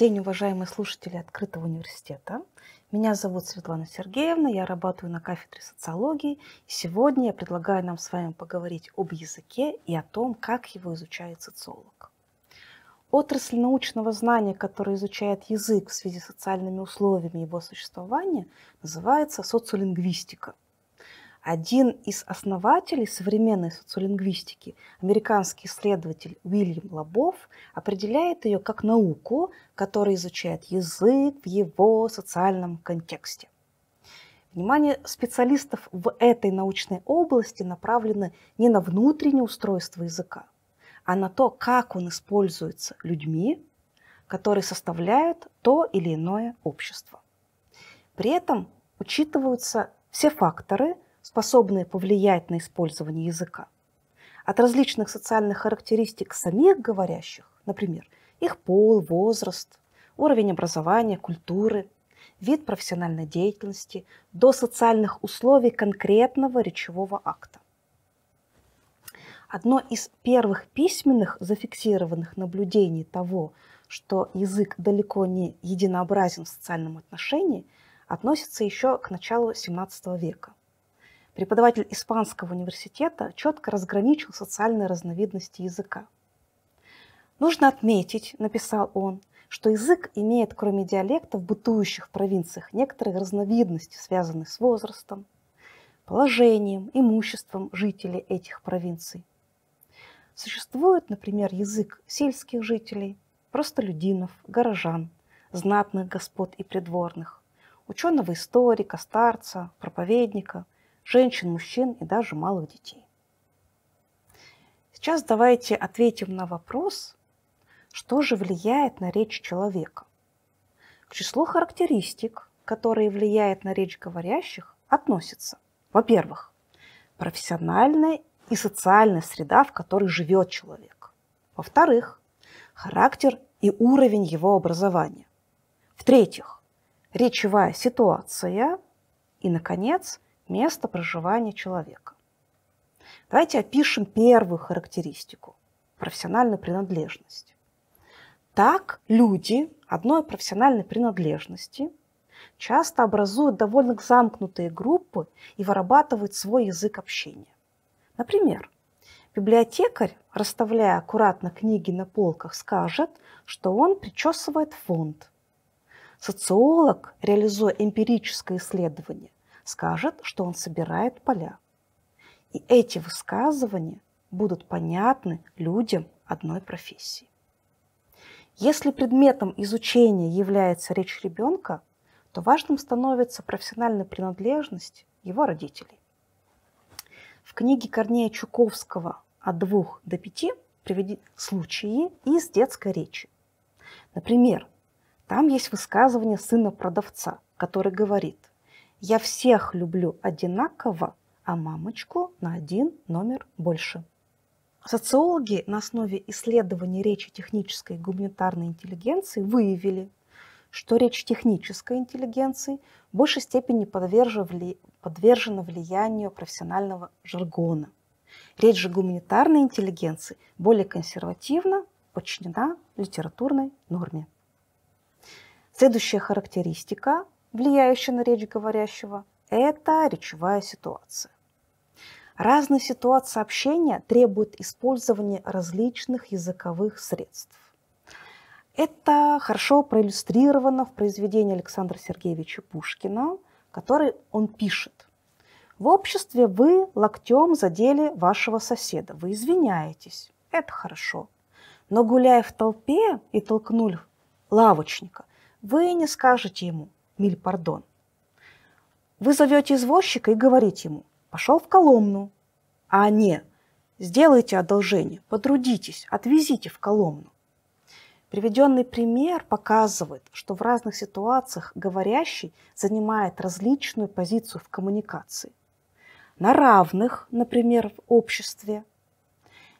день, уважаемые слушатели Открытого университета. Меня зовут Светлана Сергеевна, я работаю на кафедре социологии. И сегодня я предлагаю нам с вами поговорить об языке и о том, как его изучает социолог. Отрасль научного знания, которая изучает язык в связи с социальными условиями его существования, называется социолингвистика – один из основателей современной социолингвистики, американский исследователь Уильям Лобов, определяет ее как науку, которая изучает язык в его социальном контексте. Внимание специалистов в этой научной области направлено не на внутреннее устройство языка, а на то, как он используется людьми, которые составляют то или иное общество. При этом учитываются все факторы, способные повлиять на использование языка. От различных социальных характеристик самих говорящих, например, их пол, возраст, уровень образования, культуры, вид профессиональной деятельности, до социальных условий конкретного речевого акта. Одно из первых письменных зафиксированных наблюдений того, что язык далеко не единообразен в социальном отношении, относится еще к началу XVII века преподаватель Испанского университета четко разграничил социальные разновидности языка. Нужно отметить, написал он, что язык имеет, кроме диалектов, бытующих в провинциях, некоторые разновидности, связанные с возрастом, положением, имуществом жителей этих провинций. Существует, например, язык сельских жителей, простолюдинов, горожан, знатных господ и придворных, ученого-историка, старца, проповедника, женщин, мужчин и даже малых детей. Сейчас давайте ответим на вопрос, что же влияет на речь человека. К числу характеристик, которые влияют на речь говорящих, относятся, во-первых, профессиональная и социальная среда, в которой живет человек. Во-вторых, характер и уровень его образования. В-третьих, речевая ситуация. И, наконец, место проживания человека. Давайте опишем первую характеристику – профессиональную принадлежность. Так люди одной профессиональной принадлежности часто образуют довольно замкнутые группы и вырабатывают свой язык общения. Например, библиотекарь, расставляя аккуратно книги на полках, скажет, что он причесывает фонд. Социолог, реализуя эмпирическое исследование, скажет, что он собирает поля. И эти высказывания будут понятны людям одной профессии. Если предметом изучения является речь ребенка, то важным становится профессиональная принадлежность его родителей. В книге Корнея Чуковского «От двух до пяти» приведи случаи из детской речи. Например, там есть высказывание сына продавца, который говорит я всех люблю одинаково, а мамочку на один номер больше. Социологи на основе исследования речи технической и гуманитарной интеллигенции выявили, что речь технической интеллигенции в большей степени подвержена влиянию профессионального жаргона. Речь же гуманитарной интеллигенции более консервативна, подчинена литературной норме. Следующая характеристика влияющая на речь говорящего, это речевая ситуация. Разные ситуации общения требуют использования различных языковых средств. Это хорошо проиллюстрировано в произведении Александра Сергеевича Пушкина, который он пишет. В обществе вы локтем задели вашего соседа, вы извиняетесь, это хорошо. Но гуляя в толпе и толкнули лавочника, вы не скажете ему – миль, пардон. Вы зовете извозчика и говорите ему, пошел в Коломну. А не, сделайте одолжение, потрудитесь, отвезите в Коломну. Приведенный пример показывает, что в разных ситуациях говорящий занимает различную позицию в коммуникации. На равных, например, в обществе,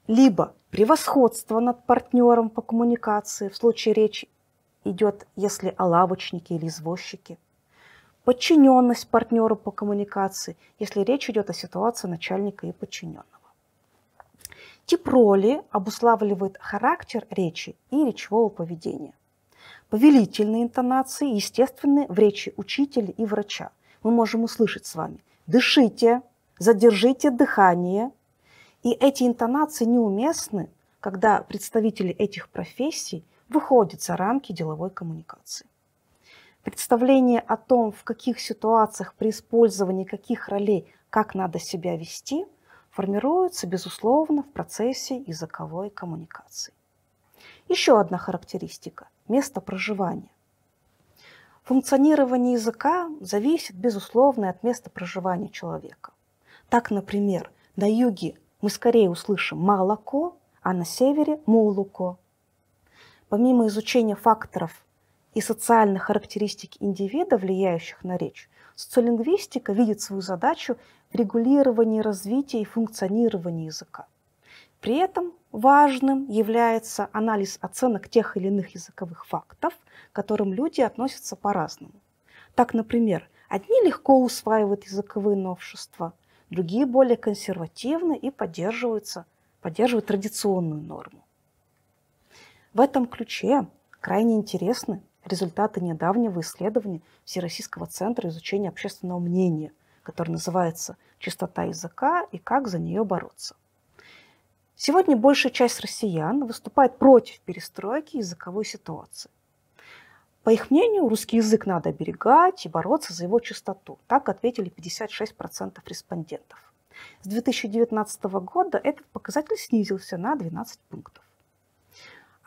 либо превосходство над партнером по коммуникации в случае речи идет, если о лавочнике или извозчике. Подчиненность партнеру по коммуникации, если речь идет о ситуации начальника и подчиненного. Тип роли обуславливает характер речи и речевого поведения. Повелительные интонации естественны в речи учителя и врача. Мы можем услышать с вами «дышите», «задержите дыхание». И эти интонации неуместны, когда представители этих профессий выходит за рамки деловой коммуникации. Представление о том, в каких ситуациях при использовании каких ролей, как надо себя вести, формируется, безусловно, в процессе языковой коммуникации. Еще одна характеристика – место проживания. Функционирование языка зависит, безусловно, от места проживания человека. Так, например, на юге мы скорее услышим «молоко», а на севере «молоко» помимо изучения факторов и социальных характеристик индивида, влияющих на речь, социолингвистика видит свою задачу в регулировании развития и функционирования языка. При этом важным является анализ оценок тех или иных языковых фактов, к которым люди относятся по-разному. Так, например, одни легко усваивают языковые новшества, другие более консервативны и поддерживаются, поддерживают традиционную норму. В этом ключе крайне интересны результаты недавнего исследования Всероссийского центра изучения общественного мнения, который называется «Чистота языка и как за нее бороться». Сегодня большая часть россиян выступает против перестройки языковой ситуации. По их мнению, русский язык надо оберегать и бороться за его чистоту. Так ответили 56% респондентов. С 2019 года этот показатель снизился на 12 пунктов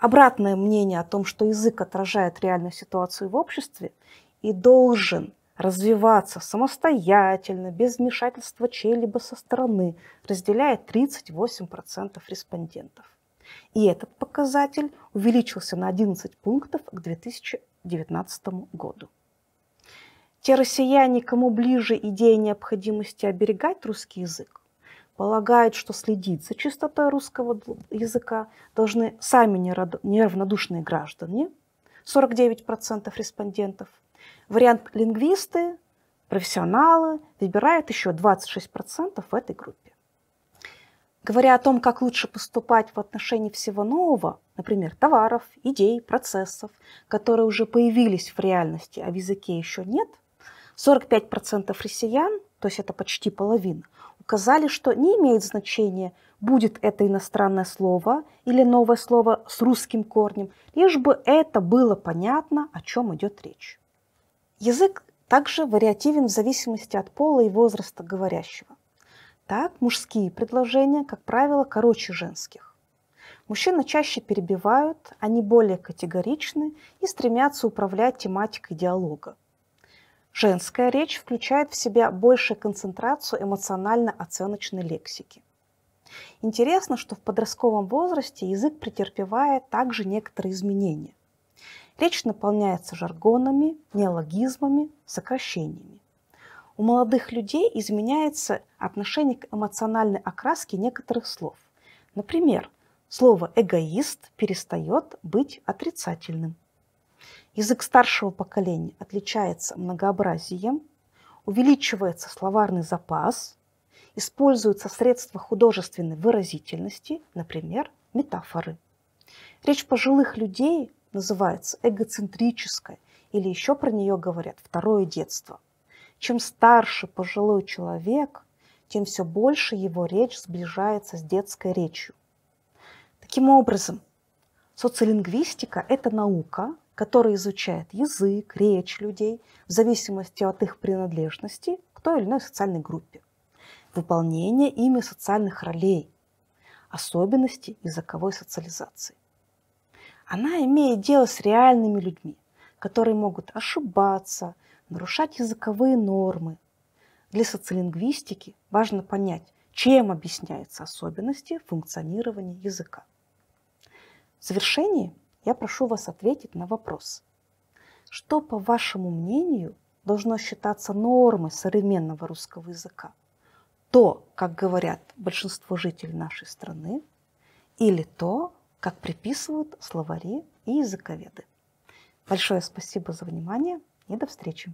обратное мнение о том, что язык отражает реальную ситуацию в обществе и должен развиваться самостоятельно, без вмешательства чьей-либо со стороны, разделяет 38% респондентов. И этот показатель увеличился на 11 пунктов к 2019 году. Те россияне, кому ближе идея необходимости оберегать русский язык, полагают, что следить за чистотой русского языка должны сами неравнодушные граждане, 49% респондентов. Вариант лингвисты, профессионалы выбирают еще 26% в этой группе. Говоря о том, как лучше поступать в отношении всего нового, например, товаров, идей, процессов, которые уже появились в реальности, а в языке еще нет, 45% россиян, то есть это почти половина, указали, что не имеет значения, будет это иностранное слово или новое слово с русским корнем, лишь бы это было понятно, о чем идет речь. Язык также вариативен в зависимости от пола и возраста говорящего. Так, мужские предложения, как правило, короче женских. Мужчины чаще перебивают, они более категоричны и стремятся управлять тематикой диалога. Женская речь включает в себя большую концентрацию эмоционально-оценочной лексики. Интересно, что в подростковом возрасте язык претерпевает также некоторые изменения. Речь наполняется жаргонами, неологизмами, сокращениями. У молодых людей изменяется отношение к эмоциональной окраске некоторых слов. Например, слово «эгоист» перестает быть отрицательным. Язык старшего поколения отличается многообразием, увеличивается словарный запас, используются средства художественной выразительности, например, метафоры. Речь пожилых людей называется эгоцентрической, или еще про нее говорят «второе детство». Чем старше пожилой человек, тем все больше его речь сближается с детской речью. Таким образом, социолингвистика – это наука, который изучает язык, речь людей в зависимости от их принадлежности к той или иной социальной группе, выполнение ими социальных ролей, особенности языковой социализации. Она имеет дело с реальными людьми, которые могут ошибаться, нарушать языковые нормы. Для социолингвистики важно понять, чем объясняются особенности функционирования языка. В завершении – я прошу вас ответить на вопрос. Что, по вашему мнению, должно считаться нормой современного русского языка? То, как говорят большинство жителей нашей страны, или то, как приписывают словари и языковеды. Большое спасибо за внимание и до встречи!